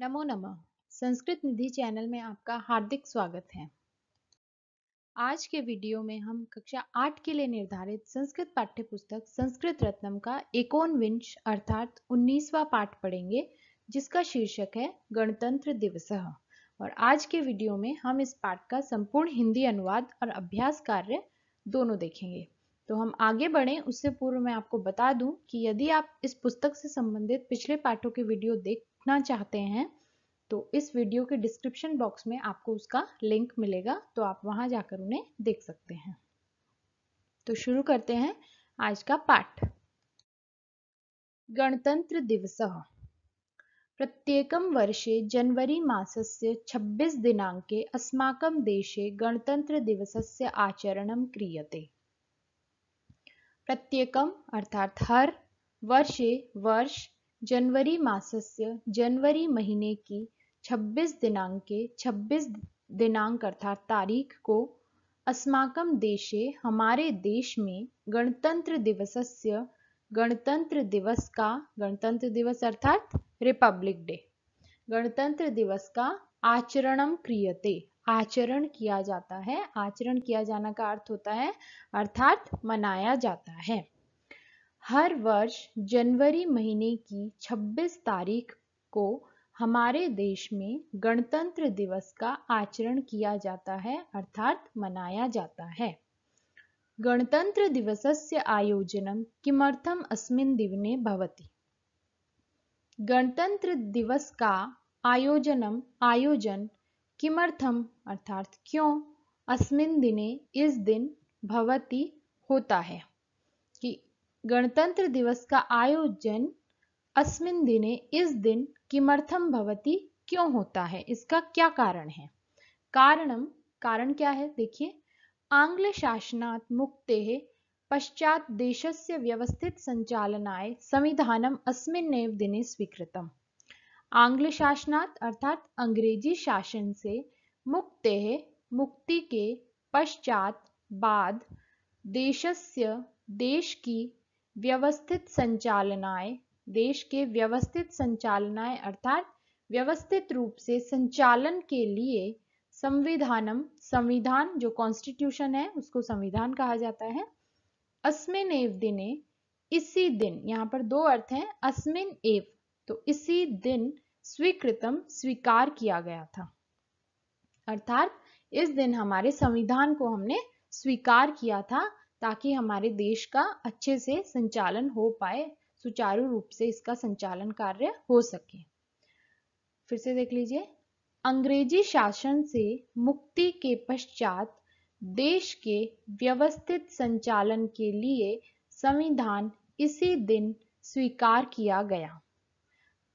नमो नमः संस्कृत निधि चैनल में आपका हार्दिक स्वागत है आज के वीडियो में हम कक्षा आठ के लिए निर्धारित संस्कृत पाठ्य पुस्तक संस्कृत रत्नम का विंश अर्थात उन्नीसवा पाठ पढ़ेंगे जिसका शीर्षक है गणतंत्र दिवस और आज के वीडियो में हम इस पाठ का संपूर्ण हिंदी अनुवाद और अभ्यास कार्य दोनों देखेंगे तो हम आगे बढ़ें उससे पूर्व मैं आपको बता दूं कि यदि आप इस पुस्तक से संबंधित पिछले पाठों के वीडियो देख सीखना चाहते हैं तो इस वीडियो के डिस्क्रिप्शन बॉक्स में आपको उसका लिंक मिलेगा तो आप वहां जाकर उन्हें देख सकते हैं तो शुरू करते हैं आज का पाठ गणतंत्र दिवस प्रत्येक वर्षे जनवरी मासस्य 26 दिनांके अस्माक देशे गणतन्त्रदिवसस्य आचरण क्रियते प्रत्येकम् अर्थात हर वर्षे वर्ष जनवरी मासस्य जनवरी महीने की 26 के 26 दिनांक अर्थात तारीख को अस्माक देशे हमारे देश में गणतंत्र दिवसस्य गणतंत्र दिवस का गणतंत्र दिवस अर्थात रिपब्लिक डे गणतंत्र दिवस का आचरणम क्रियते आचरण किया जाता है आचरण किया जाना का अर्थ होता है अर्थात मनाया जाता है हर वर्ष जनवरी महीने की 26 तारीख को हमारे देश में गणतंत्र दिवस का आचरण किया जाता है अर्थात मनाया जाता है गणतंत्र दिवसस्य आयोजनम किमर्थम अस्मिन् दिवने भवति गणतंत्र दिवस का आयोजनम आयोजन किमर्थम अर्थात क्यों अस्मिन् दिने इस दिन भवति होता है गणतंत्र दिवस का आयोजन अस्मिन दिने इस दिन किमर्थम भवती क्यों होता है इसका क्या कारण है कारणम कारण क्या है देखिए आंग्ल शासनात् मुक्ते पश्चात देशस्य व्यवस्थित संचालनाय संविधानम अस्मिन अस्मिन्नेव दिने स्वीकृतम आंग्ल शासनात् अर्थात अंग्रेजी शासन से मुक्ते मुक्ति के पश्चात बाद देशस्य देश की व्यवस्थित संचालनाएं देश के व्यवस्थित संचालनाएं अर्थात व्यवस्थित रूप से संचालन के लिए संविधानम संविधान जो कॉन्स्टिट्यूशन है उसको संविधान कहा जाता है अस्मिन एव दिने इसी दिन यहाँ पर दो अर्थ हैं अस्मिन एव तो इसी दिन स्वीकृतम स्वीकार किया गया था अर्थात इस दिन हमारे संविधान को हमने स्वीकार किया था ताकि हमारे देश का अच्छे से संचालन हो पाए सुचारू रूप से इसका संचालन कार्य हो सके फिर से देख लीजिए अंग्रेजी शासन से मुक्ति के पश्चात देश के व्यवस्थित संचालन के लिए संविधान इसी दिन स्वीकार किया गया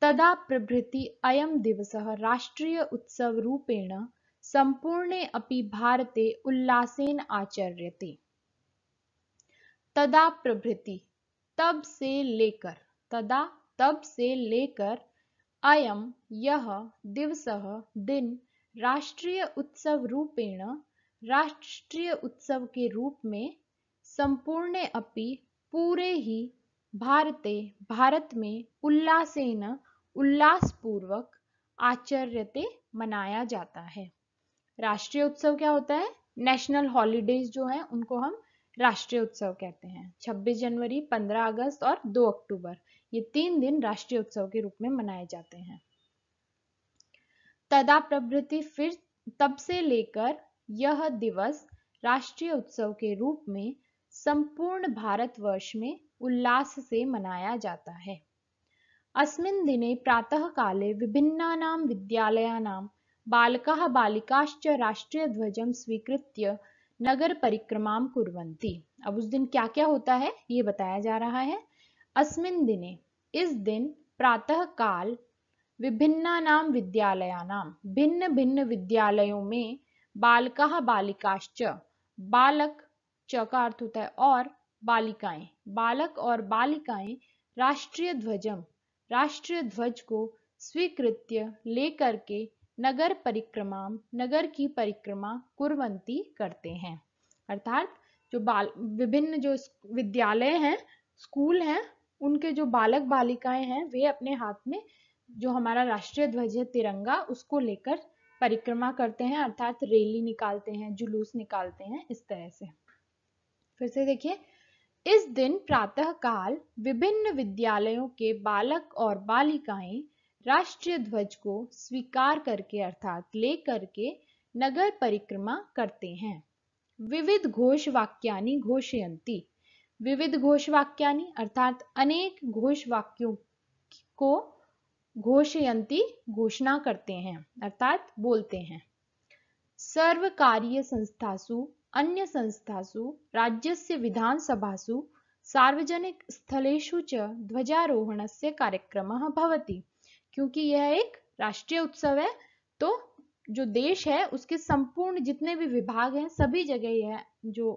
तदा प्रभृति अयम दिवस राष्ट्रीय उत्सव रूपेण संपूर्णे अपि भारते उल्लासेन आचर्यते तदा प्रभृति तब से लेकर तदा तब से लेकर अयम यह दिवस दिन राष्ट्रीय उत्सव रूपेण राष्ट्रीय उत्सव के रूप में संपूर्ण अपि पूरे ही भारते भारत में उल्लासेन उल्लासपूर्वक आचर्यते मनाया जाता है राष्ट्रीय उत्सव क्या होता है नेशनल हॉलीडेज जो है उनको हम राष्ट्रीय उत्सव कहते हैं 26 जनवरी 15 अगस्त और 2 अक्टूबर ये तीन दिन राष्ट्रीय उत्सव के रूप में मनाए जाते हैं तदा प्रभृति फिर तब से लेकर यह दिवस राष्ट्रीय उत्सव के रूप में संपूर्ण भारतवर्ष में उल्लास से मनाया जाता है अस्मिन दिने प्रातः काले विभिन्ना विद्यालयानां बालका बालिकाश्च राष्ट्रीय ध्वज स्वीकृत्य नगर परिक्रमाम कुरवंती अब उस दिन क्या क्या होता है ये बताया जा रहा है अस्मिन दिने इस दिन प्रातः काल नाम विभिन्नानाम नाम भिन्न भिन्न विद्यालयों में बालका बालिकाश्च बालक च का अर्थ होता है और बालिकाएं बालक और बालिकाएं राष्ट्रीय ध्वजम राष्ट्रीय ध्वज को स्वीकृत्य लेकर के नगर परिक्रमा नगर की परिक्रमा कुरवंती करते हैं अर्थात जो बाल विभिन्न जो विद्यालय हैं स्कूल हैं उनके जो बालक बालिकाएं हैं वे अपने हाथ में जो हमारा राष्ट्रीय ध्वज है तिरंगा उसको लेकर परिक्रमा करते हैं अर्थात रैली निकालते हैं जुलूस निकालते हैं इस तरह से फिर से देखिए इस दिन प्रातः काल विभिन्न विद्यालयों के बालक और बालिकाएं राष्ट्रीय ध्वज को स्वीकार करके अर्थात ले करके नगर परिक्रमा करते हैं विविध घोष वाक्यानी घोषयंती विविध घोष वाक्यानी अर्थात अनेक घोष वाक्यों को घोषयंती घोषणा करते हैं अर्थात बोलते हैं सर्व कार्य संस्थासु अन्य संस्थासु राज्यस्य विधानसभासु सार्वजनिक स्थलेषु च ध्वजारोहणस्य कार्यक्रमः भवति क्योंकि यह एक राष्ट्रीय उत्सव है तो जो देश है उसके संपूर्ण जितने भी विभाग हैं सभी जगह यह जो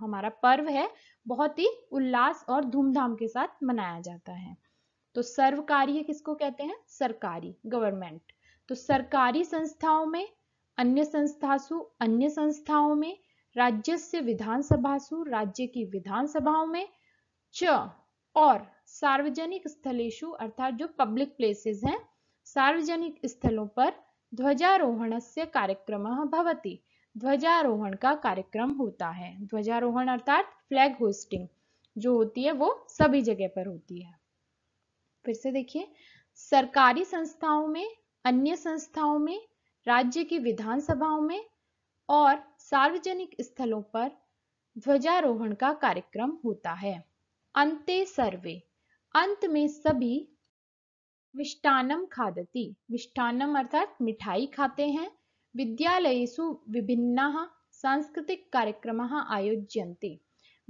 हमारा पर्व है बहुत ही उल्लास और धूमधाम के साथ मनाया जाता है तो सर्वकारी किसको कहते हैं सरकारी गवर्नमेंट तो सरकारी संस्थाओं में अन्य संस्थासु अन्य संस्थाओं में राज्य से विधानसभासु राज्य की विधानसभाओं में च और सार्वजनिक स्थलेशु अर्थात जो पब्लिक प्लेसेस हैं सार्वजनिक स्थलों पर ध्वजारोहण से कार्यक्रम भवती ध्वजारोहण का कार्यक्रम होता है ध्वजारोहण अर्थात फ्लैग होस्टिंग जो होती है वो सभी जगह पर होती है फिर से देखिए सरकारी संस्थाओं में अन्य संस्थाओं में राज्य की विधानसभाओं में और सार्वजनिक स्थलों पर ध्वजारोहण का कार्यक्रम होता है अंत्य सर्वे अंत में सभी मिष्टानम खादती मिष्टानम अर्थात मिठाई खाते हैं विद्यालय विभिन्न सांस्कृतिक कार्यक्रम आयोज्य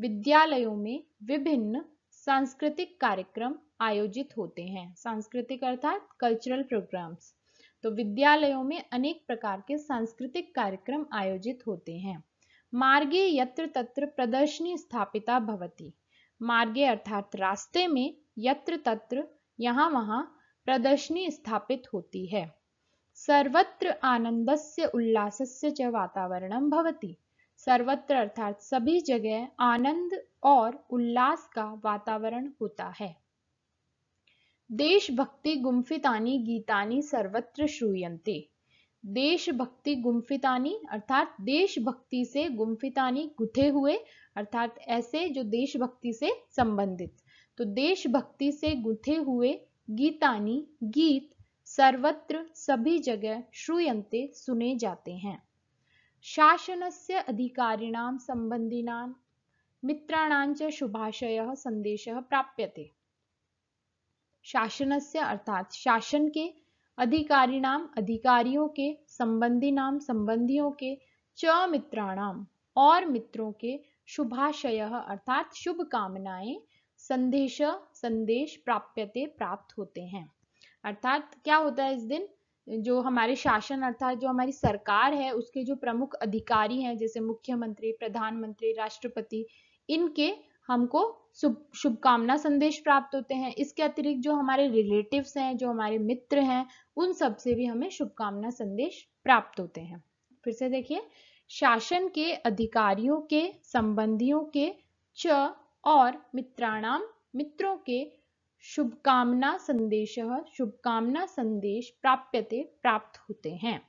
विद्यालयों में विभिन्न सांस्कृतिक कार्यक्रम आयोजित होते हैं सांस्कृतिक अर्थात कल्चरल प्रोग्राम्स तो विद्यालयों में अनेक प्रकार के सांस्कृतिक कार्यक्रम आयोजित होते हैं मार्गे यत्र तत्र प्रदर्शनी स्थापिता भवती मार्गे अर्थात रास्ते में यत्र तत्र यहाँ वहाँ प्रदर्शनी स्थापित होती है सर्वत्र आनंदस्य उल्लासस्य च वातावरणम भवति सर्वत्र अर्थात सभी जगह आनंद और उल्लास का वातावरण होता है देशभक्ति गुम्फितानी गीतानी सर्वत्र श्रूयन्ते देशभक्ति गुम्फितानी अर्थात देशभक्ति से गुम्फितानी गुठे हुए अर्थात ऐसे जो देशभक्ति से संबंधित तो देशभक्ति से गुथे हुए गीतानी गीत सर्वत्र सभी जगह श्रूयंते सुने जाते हैं शासन से अधिकारिणां सम्बन्धिनां मित्राणां च शुभाशयः सन्देशः प्राप्यते से अर्थात शासन के नाम अधिकारियों के संबंधी नाम संबंधियों के च मित्राणाम और मित्रों के शुभाशय अर्थात शुभ कामनाएं संदेश संदेश प्राप्यते प्राप्त होते हैं अर्थात क्या होता है इस दिन जो हमारे शासन अर्थात जो हमारी सरकार है उसके जो प्रमुख अधिकारी हैं जैसे मुख्यमंत्री प्रधानमंत्री राष्ट्रपति इनके हमको शुभ शुभकामना संदेश प्राप्त होते हैं इसके अतिरिक्त जो हमारे रिलेटिव्स हैं जो हमारे मित्र हैं उन सब से भी हमें शुभकामना संदेश प्राप्त होते हैं फिर से देखिए शासन के अधिकारियों के संबंधियों के च और मित्राणाम मित्रों के शुभकामना संदेश शुभकामना संदेश प्राप्यते प्राप्त होते हैं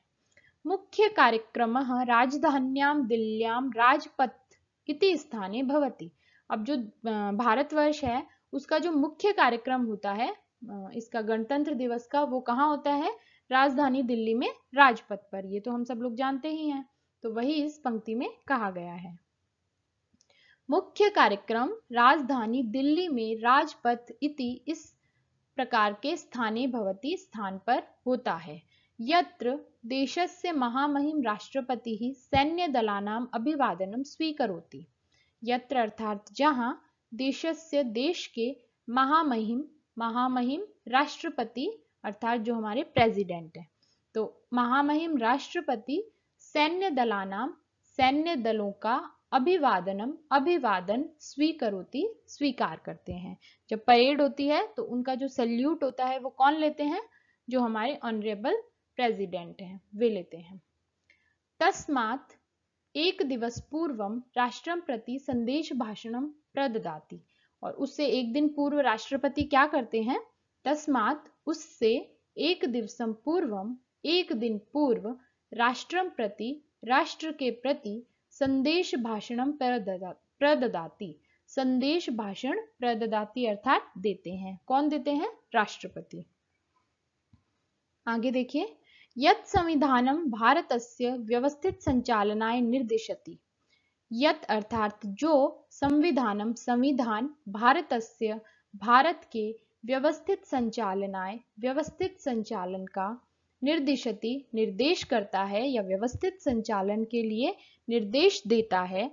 मुख्य कार्यक्रम राजधान्याम दिल्ल्याम राजपथ किति स्थाने भवति अब जो भारतवर्ष है उसका जो मुख्य कार्यक्रम होता है इसका गणतंत्र दिवस का वो कहाँ होता है राजधानी दिल्ली में राजपथ पर ये तो हम सब लोग जानते ही हैं तो वही इस पंक्ति में कहा गया है मुख्य कार्यक्रम राजधानी दिल्ली में राजपथ इति इस प्रकार के स्थाने भवती स्थान पर होता है यत्र देशस्य महामहिम राष्ट्रपति ही सैन्य सैन्यदलानाम् अभिवादनं स्वीकरोति यत्र अर्थात जहां देशस्य देश के महामहिम महामहिम राष्ट्रपति अर्थात जो हमारे प्रेसिडेंट है तो महामहिम राष्ट्रपति सैन्य दलानाम सैन्य दलों का अभिवादनम अभिवादन स्वीकरोति स्वीकार करते हैं जब परेड होती है तो उनका जो सल्यूट होता है वो कौन लेते हैं जो हमारे ऑनरेबल प्रेसिडेंट हैं वे लेते हैं तस्मात एक दिवस पूर्वम राष्ट्रम प्रति संदेश भाषणम प्रददाती और उससे एक दिन पूर्व राष्ट्रपति क्या करते हैं तस्मात उससे एक दिवसम पूर्वम एक दिन पूर्व राष्ट्रम प्रति राष्ट्र के प्रति संदेश भाषण प्रददाती संदेश भाषण प्रददाती अर्थात देते हैं कौन देते हैं राष्ट्रपति आगे देखिए यत संविधानम भारतस्य व्यवस्थित संचालनाय निर्देशति यत अर्थात जो संविधानम संविधान भारतस्य भारत के व्यवस्थित संचालनाय व्यवस्थित संचालन का निर्दिशति निर्देश करता है या व्यवस्थित संचालन के लिए निर्देश देता है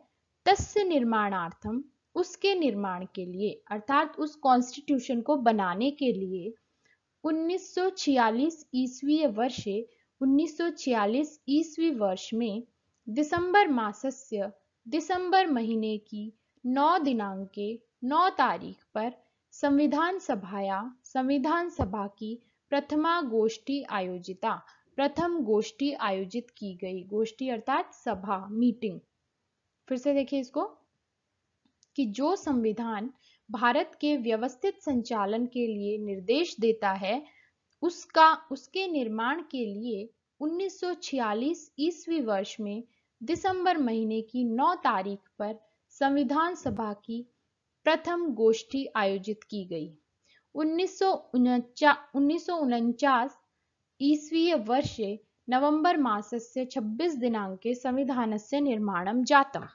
तस्य निर्माणार्थम उसके निर्माण के लिए अर्थात उस कॉन्स्टिट्यूशन को बनाने के लिए 1946 ईस्वीय वर्ष 1946 ईस्वी वर्ष में दिसंबर मासस्य दिसंबर महीने की 9 दिनांक के 9 तारीख पर संविधान सभाया संविधान सभा की प्रथमा गोष्ठी आयोजिता प्रथम गोष्ठी आयोजित की गई गोष्ठी अर्थात सभा मीटिंग फिर से देखिए इसको कि जो संविधान भारत के व्यवस्थित संचालन के लिए निर्देश देता है उसका उसके निर्माण के लिए 1946 ईस्वी वर्ष में दिसंबर महीने की 9 तारीख पर संविधान सभा की प्रथम गोष्ठी आयोजित की गई उन्नीस ईस्वीय वर्षे नवंबर मासस्य 26 दिनांके संविधानस्य निर्माणं जातम्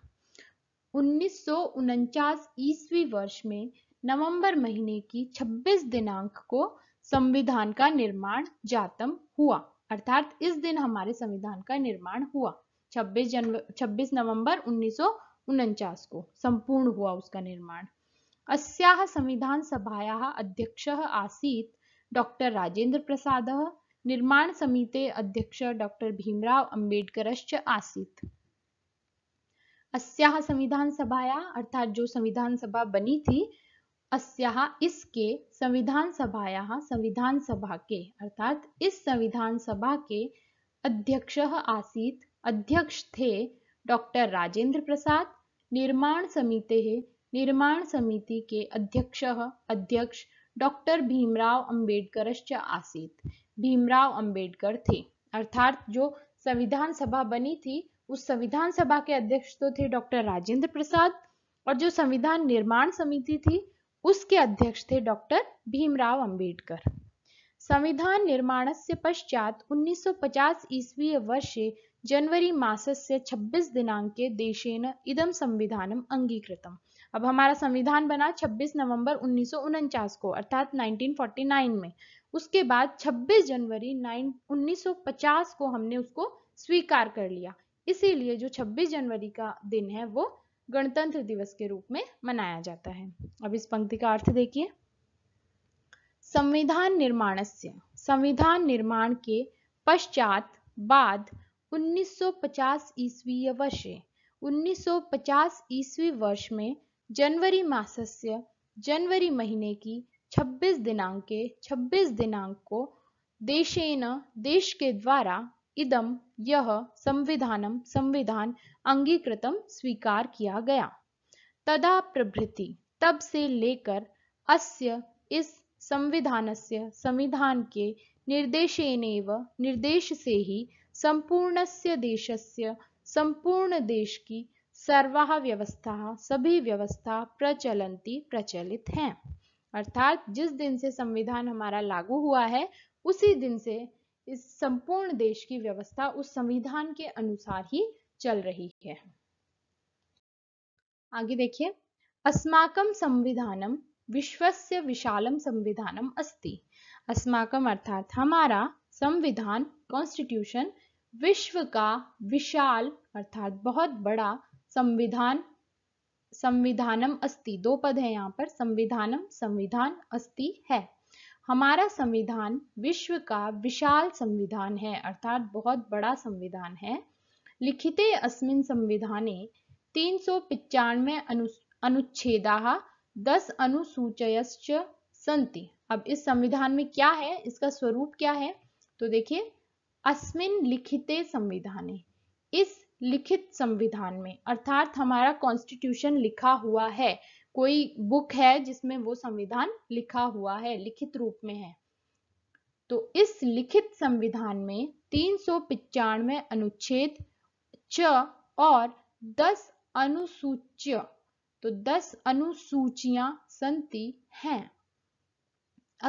उन्नीस ईस्वी वर्ष में नवंबर महीने की 26 दिनांक को संविधान का निर्माण जातम हुआ अर्थात इस दिन हमारे संविधान का निर्माण हुआ 26 जनवरी 26 नवंबर उन्नीस को संपूर्ण हुआ उसका निर्माण अस्याः संविधानसभायाः अध्यक्षः आसीत् डाक्टर् निर्माण निर्माणसमिते अध्यक्ष डॉक्टर भीमराव अम्बेडकरश्च आसीत् अस्याः संविधानसभायाः अर्थात जो संविधान सभा बनी थी अस्याः इसके संविधान सभायाः संविधान सभा के अर्थात इस संविधान सभा के अध्यक्ष आसीत अध्यक्ष थे डॉक्टर राजेंद्र प्रसाद निर्माण समिते निर्माण समिति के अध्यक्ष अध्यक्ष डॉक्टर भीमराव अंबेडकर आसीत भीमराव अंबेडकर थे अर्थात जो संविधान सभा बनी थी उस संविधान सभा के अध्यक्ष तो थे डॉक्टर राजेंद्र प्रसाद और जो संविधान निर्माण समिति थी उसके अध्यक्ष थे डॉक्टर भीमराव अंबेडकर संविधान निर्माण से पश्चात 1950 ईस्वी वर्षे जनवरी मासस्य 26 दिनांके देशेन इदम संविधानम अंगीकृतम अब हमारा संविधान बना 26 नवंबर उन्नीस को अर्थात 1949 में उसके बाद 26 जनवरी 1950 को हमने उसको स्वीकार कर लिया इसीलिए जो 26 जनवरी का दिन है वो गणतंत्र दिवस के रूप में मनाया जाता है अब इस पंक्ति का अर्थ देखिए संविधान निर्माण संविधान निर्माण के पश्चात बाद 1950 ईस्वीय वर्ष 1950 ईस्वी वर्ष में जनवरी मासस्य जनवरी महीने की 26 दिनाङ्के 26 को देशेन के द्वारा इदम यह संविधानम संविधान अंगीकृतम स्वीकार किया गया तदा प्रभृति तब से लेकर अस्य इस संविधानस्य संविधान के निर्देशेनेव निर्देश से ही संपूर्णस्य देशस्य संपूर्ण देश की सर्वा व्यवस्था सभी व्यवस्था प्रचलंती प्रचलित हैं अर्थात जिस दिन से संविधान हमारा लागू हुआ है उसी दिन से इस संपूर्ण देश की व्यवस्था उस संविधान के अनुसार ही चल रही है आगे देखिए अस्माकम संविधानम विश्वस्य विशालम संविधानम अस्ति अस्माकम अर्थात हमारा संविधान कॉन्स्टिट्यूशन विश्व का विशाल अर्थात बहुत बड़ा संविधान संविधानम अस्ति दो पद है यहाँ पर संविधानम संविधान अस्ति है हमारा संविधान विश्व का विशाल संविधान है अर्थात बहुत बड़ा संविधान है लिखिते अस्मिन संविधाने तीन सौ पिचानवे अनु, अनुच्छेदा दस अनुसूचय संति अब इस संविधान में क्या है इसका स्वरूप क्या है तो देखिए अस्मिन लिखिते संविधाने इस लिखित संविधान में अर्थात हमारा कॉन्स्टिट्यूशन लिखा हुआ है कोई बुक है जिसमें वो संविधान लिखा हुआ है लिखित रूप में है तो इस लिखित संविधान में तीन अनुच्छेद च और 10 अनुसूच्य तो 10 अनुसूचियां संति हैं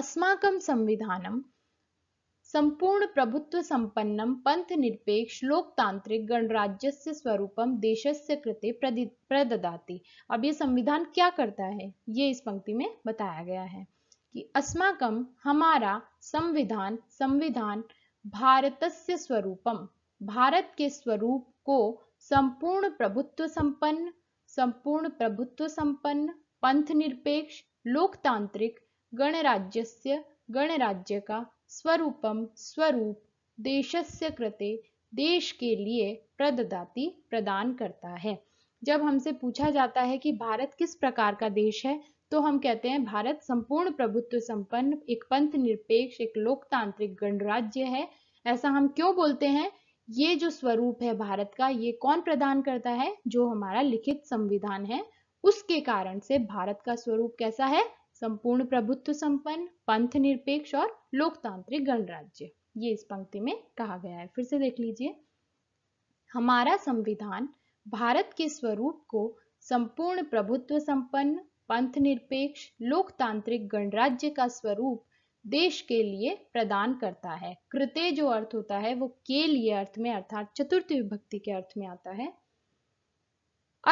अस्माकम संविधानम संपूर्ण प्रभुत्व संपन्नम पंथ निरपेक्ष लोकतांत्रिक गणराज्य स्वरूपम से कृते प्रदाति अब ये संविधान क्या करता है ये इस पंक्ति में बताया गया है कि अस्माकम हमारा संविधान संविधान से स्वरूपम भारत के स्वरूप को संपूर्ण प्रभुत्व संपन्न संपूर्ण प्रभुत्व संपन्न पंथ निरपेक्ष लोकतांत्रिक गणराज्य गणराज्य का स्वरूपम स्वरूप देशस्य कृते देश के लिए प्रददाति प्रदान करता है जब हमसे पूछा जाता है कि भारत किस प्रकार का देश है तो हम कहते हैं भारत संपूर्ण प्रभुत्व संपन्न एक पंथ निरपेक्ष एक लोकतांत्रिक गणराज्य है ऐसा हम क्यों बोलते हैं ये जो स्वरूप है भारत का ये कौन प्रदान करता है जो हमारा लिखित संविधान है उसके कारण से भारत का स्वरूप कैसा है संपूर्ण प्रभुत्व संपन्न पंथ निरपेक्ष और लोकतांत्रिक गणराज्य ये इस पंक्ति में कहा गया है फिर से देख लीजिए हमारा संविधान भारत के स्वरूप को संपूर्ण प्रभुत्व संपन्न पंथ निरपेक्ष लोकतांत्रिक गणराज्य का स्वरूप देश के लिए प्रदान करता है कृत्य जो अर्थ होता है वो के लिए अर्थ में अर्थात चतुर्थ विभक्ति के अर्थ में आता है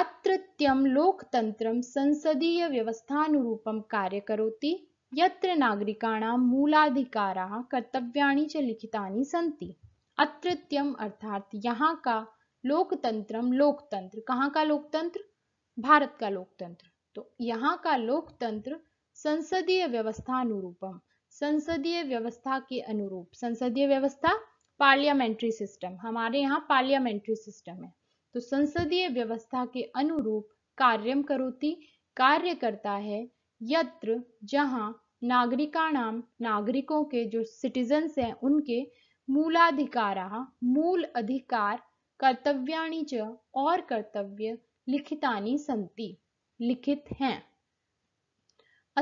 अत्रत्यं लोकतन्त्रं संसदीयव्यवस्थानुरूपं कार्यकरोति यत्र नागरिकाणां मूलाधिकाराः कर्तव्याणि च लिखितानि सन्ति अत्रत्यम अर्थात यहाँ का लोकतंत्र लोकतंत्र कहाँ का लोकतंत्र भारत का लोकतंत्र तो यहाँ का लोकतंत्र संसदीय व्यवस्था अनुरूपम संसदीय व्यवस्था के अनुरूप संसदीय व्यवस्था पार्लियामेंट्री सिस्टम हमारे यहाँ पार्लियामेंट्री सिस्टम है तो संसदीय व्यवस्था के अनुरूप कार्यम करोति कार्य करता है यत्र जहां नागरिकाणाम नागरिकों के जो सिटीजन्स हैं उनके मूलाधिकारा मूल अधिकार कर्तव्याणी च और कर्तव्य लिखितानी संति लिखित हैं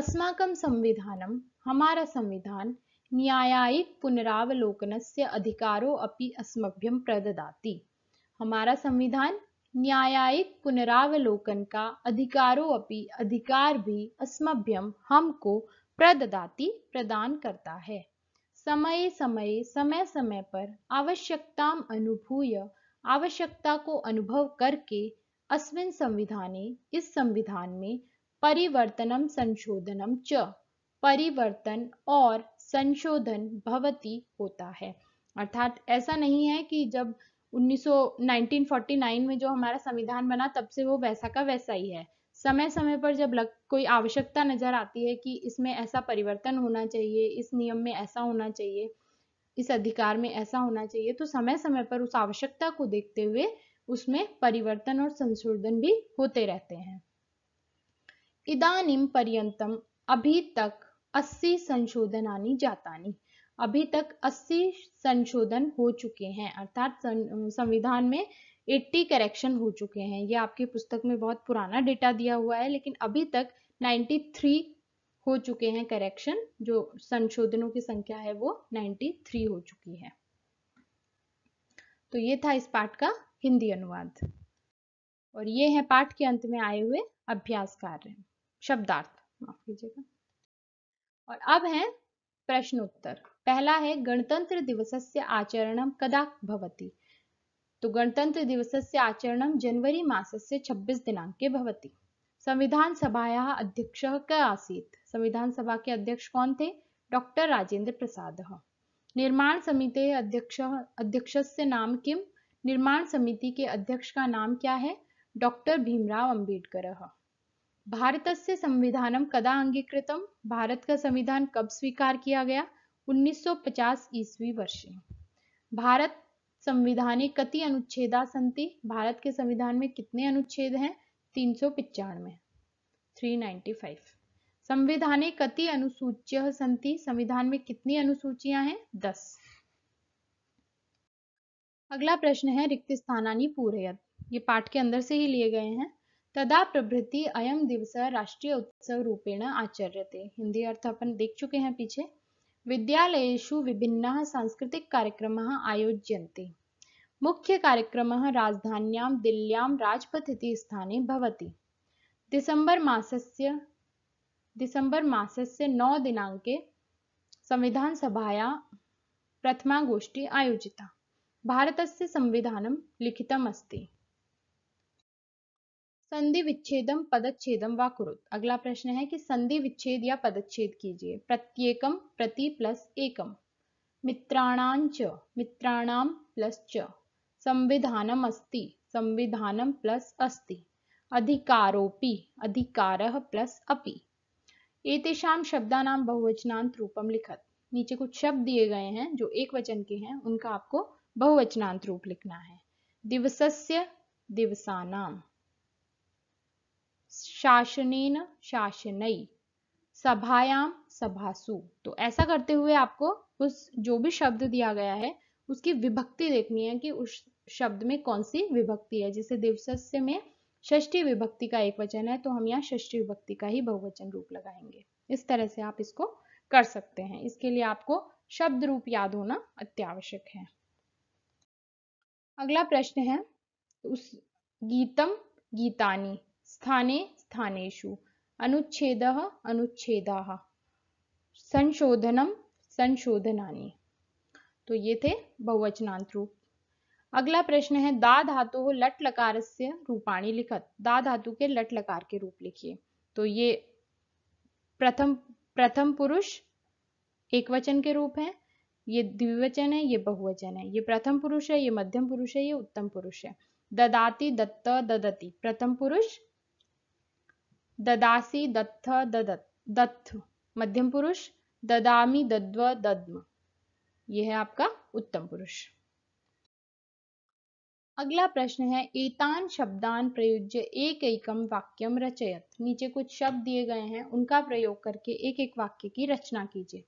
अस्माकं संविधानम हमारा संविधान न्यायायिक पुनरावलोकनस्य अधिकारो अपि अस्मभ्यं प्रददाति हमारा संविधान न्यायिक पुनरावलोकन का अधिकारो अपि अधिकार भी अस्मभ्यम हमको प्रददाती प्रदान करता है समय समय समय समय पर आवश्यकता अनुभूय आवश्यकता को अनुभव करके अस्विन संविधाने इस संविधान में परिवर्तनम संशोधनम च परिवर्तन और संशोधन भवती होता है अर्थात ऐसा नहीं है कि जब उन्नीस 1949 में जो हमारा संविधान बना तब से वो वैसा का वैसा ही है समय समय पर जब लग कोई आवश्यकता नजर आती है कि इसमें ऐसा परिवर्तन होना चाहिए इस नियम में ऐसा होना चाहिए इस अधिकार में ऐसा होना चाहिए तो समय समय पर उस आवश्यकता को देखते हुए उसमें परिवर्तन और संशोधन भी होते रहते हैं इदानिम पर्यंतम अभी तक 80 संशोधनानी जातानी अभी तक 80 संशोधन हो चुके हैं अर्थात संविधान में 80 करेक्शन हो चुके हैं ये आपकी पुस्तक में बहुत पुराना डेटा दिया हुआ है लेकिन अभी तक 93 हो चुके हैं करेक्शन जो संशोधनों की संख्या है वो 93 हो चुकी है तो ये था इस पाठ का हिंदी अनुवाद और ये है पाठ के अंत में आए हुए अभ्यास कार्य शब्दार्थ माफ कीजिएगा और अब है प्रश्नोत्तर पहला है गणतंत्र से आचरण कदा भवति तो गणतंत्र से आचरण जनवरी मासस्य 26 दिनाङ्के भवति संविधान सभा अध्यक्ष क आसी संविधान सभा के अध्यक्ष कौन थे डॉक्टर राजेंद्र प्रसाद निर्माण अध्यक्ष अध्यक्ष से नाम किम निर्माण समिति के अध्यक्ष का नाम क्या है डॉक्टर भीमराव अंबेडकर भारतस्य संविधानम कदा अंगीकृतम भारत का संविधान कब स्वीकार किया गया 1950 ईस्वी वर्षे भारत संविधाने कति अनुच्छेदा संति भारत के संविधान में कितने अनुच्छेद हैं तीन सौ पिचानवे थ्री नाइन्टी फाइव संविधाने कति अनुसूचिय संति संविधान में कितनी अनुसूचियां हैं दस अगला प्रश्न है रिक्त स्थानानी पूरे ये पाठ के अंदर से ही लिए गए हैं तदा प्रभृति अयम दिवस राष्ट्रीय उत्सव रूपेण आचर्यते हिंदी अर्थ अपन देख चुके हैं पीछे सांस्कृतिक कार्यक्रम आयोज्य मुख्य कार्यक्रम राजधान्यां दिल्ल्यां राजपथ इति स्थाने भवति दिसंबर मासस्य दिसंबर मासस्य नव संविधान सभाया प्रथमा गोष्ठी आयोजिता भारतस्य संविधानं अस्त संधि विच्छेदम पदच्छेदम व कुरुत अगला प्रश्न है कि संधि विच्छेद या पदच्छेद कीजिए प्रत्येकम प्रति प्लस एकम मित्राणांच मित्राणाम प्लस च संविधानम अस्ति संविधानम प्लस अस्ति अधिकारोपि अधिकारः प्लस अपि एतेषाम शब्दानां बहुवचनांत रूपम लिखत नीचे कुछ शब्द दिए गए हैं जो एक वचन के हैं उनका आपको बहुवचनांत रूप लिखना है दिवसस्य दिवसानाम शासनेन शासनई सभायाम सभासु तो ऐसा करते हुए आपको उस जो भी शब्द दिया गया है उसकी विभक्ति देखनी है कि उस शब्द में कौन सी विभक्ति है जैसे दिवस में षष्ठी विभक्ति का एक वचन है तो हम यहाँ षष्ठी विभक्ति का ही बहुवचन रूप लगाएंगे इस तरह से आप इसको कर सकते हैं इसके लिए आपको शब्द रूप याद होना अत्यावश्यक है अगला प्रश्न है उस गीतम गीतानी स्थाने स्थानेषु अनुच्छेदः अनुच्छेदाः संशोधनम संशोधनानि तो ये थे बहुवचनांत रूप अगला प्रश्न है दा धातु लट लकार से रूपाणी लिखत दा धातु के लट लकार के रूप लिखिए तो ये प्रथम प्रथम पुरुष एक वचन के रूप है ये द्विवचन है ये बहुवचन है ये प्रथम पुरुष है ये मध्यम पुरुष है ये उत्तम पुरुष है ददाति दत्त ददती प्रथम पुरुष ददासी दत्थ ददत दत्थ मध्यम पुरुष ददामी दद्व दद्म यह है आपका उत्तम पुरुष अगला प्रश्न है एतान शब्दान प्रयुज्य एक एकम वाक्यम रचयत नीचे कुछ शब्द दिए गए हैं उनका प्रयोग करके एक एक वाक्य की रचना कीजिए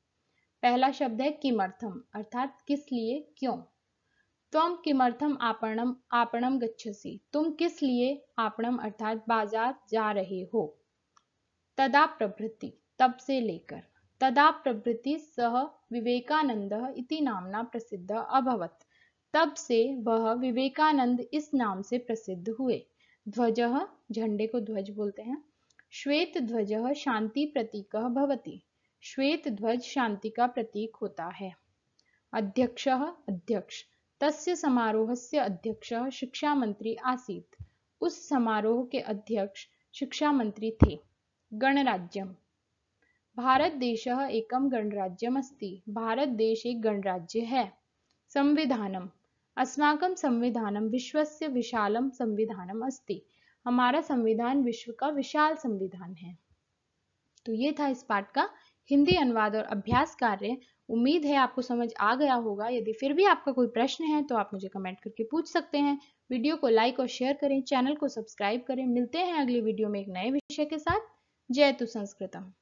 पहला शब्द है किमर्थम अर्थात किस लिए क्यों त्वम किमर्थम आपणम आपणम गच्छसी तुम किस लिए आपणम अर्थात बाजार जा रहे हो तदा प्रभृति तब से लेकर तदा प्रभृति सह विवेकानंद इति नामना प्रसिद्ध अभवत तब से वह विवेकानंद इस नाम से प्रसिद्ध हुए ध्वज झंडे को ध्वज बोलते हैं श्वेत ध्वज शांति प्रतीक भवती श्वेत ध्वज शांति का प्रतीक होता है अध्यक्ष अध्यक्ष तस्य समारोहस्य अध्यक्षः शिक्षा मंत्री आसीत् उस समारोह के अध्यक्ष शिक्षा मंत्री थे गणराज्यम भारतदेशः भारत देश एक गणराज्य है संविधानम् अस्माकं संविधानं विश्वस्य विशालं संविधानम अस्ति हमारा संविधान विश्व का विशाल संविधान है तो ये था इस पाठ का हिंदी अनुवाद और अभ्यास कार्य उम्मीद है आपको समझ आ गया होगा यदि फिर भी आपका कोई प्रश्न है तो आप मुझे कमेंट करके पूछ सकते हैं वीडियो को लाइक और शेयर करें चैनल को सब्सक्राइब करें मिलते हैं अगली वीडियो में एक नए विषय के साथ जय तु संस्कृतम